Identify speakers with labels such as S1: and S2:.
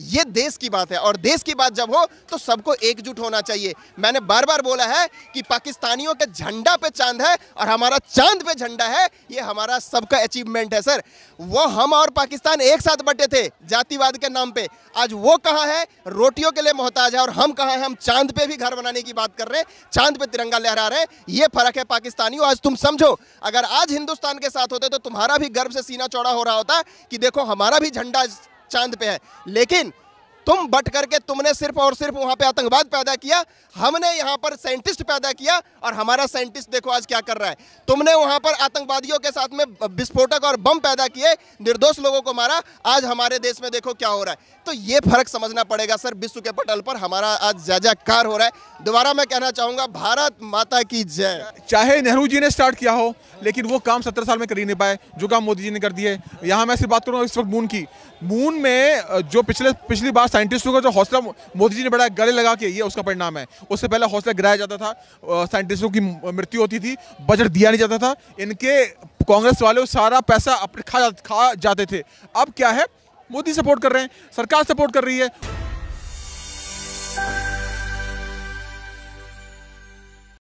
S1: ये देश की बात है और देश की बात जब हो तो सबको एकजुट होना चाहिए मैंने बार बार बोला है कि पाकिस्तानियों के झंडा पे चांद है और हमारा चांद पे झंडा है ये हमारा सबका अचीवमेंट है सर वो हम और पाकिस्तान एक साथ बटे थे जातिवाद के नाम पे आज वो कहाँ है रोटियों के लिए मोहताज है और हम कहाँ हैं हम चांद पे भी घर बनाने की बात कर रहे हैं चांद पे तिरंगा लहरा रहे हैं ये फर्क है पाकिस्तानियों आज तुम समझो अगर आज हिंदुस्तान के साथ होते तो तुम्हारा भी गर्व से सीना चौड़ा हो रहा होता कि देखो हमारा भी झंडा चांद पे है लेकिन तुम बट करके तुमने सिर्फ और सिर्फ वहां पे आतंकवाद पैदा किया हमने यहाँ पर साइंटिस्ट पैदा किया और हमारा साइंटिस्ट देखो आज क्या कर रहा है तुमने वहां पर आतंकवादियों के साथ में विस्फोटक और बम पैदा किए निर्दोष लोगों को मारा आज हमारे देश में देखो क्या हो रहा है तो ये फर्क समझना पड़ेगा सर विश्व के पटल पर हमारा आज जयजयकार हो रहा है दोबारा मैं कहना चाहूंगा
S2: भारत माता की जय चाहे नेहरू जी ने स्टार्ट किया हो लेकिन वो काम सत्रह साल में कर ही नहीं पाए जो काम मोदी जी ने कर दिए यहां मैं सिर्फ बात करूँगा इस वक्त मून की मून में जो पिछले पिछली बार साइंटिस्टों का जो हौसला मोदी जी ने बढ़ाया गले लगा के ये उसका परिणाम है उससे पहले हौसला गिराया जाता था साइंटिस्टों की मृत्यु होती थी बजट दिया नहीं जाता था इनके कांग्रेस वाले सारा पैसा अपने खा खा जाते थे अब क्या है मोदी सपोर्ट कर रहे हैं सरकार सपोर्ट कर रही है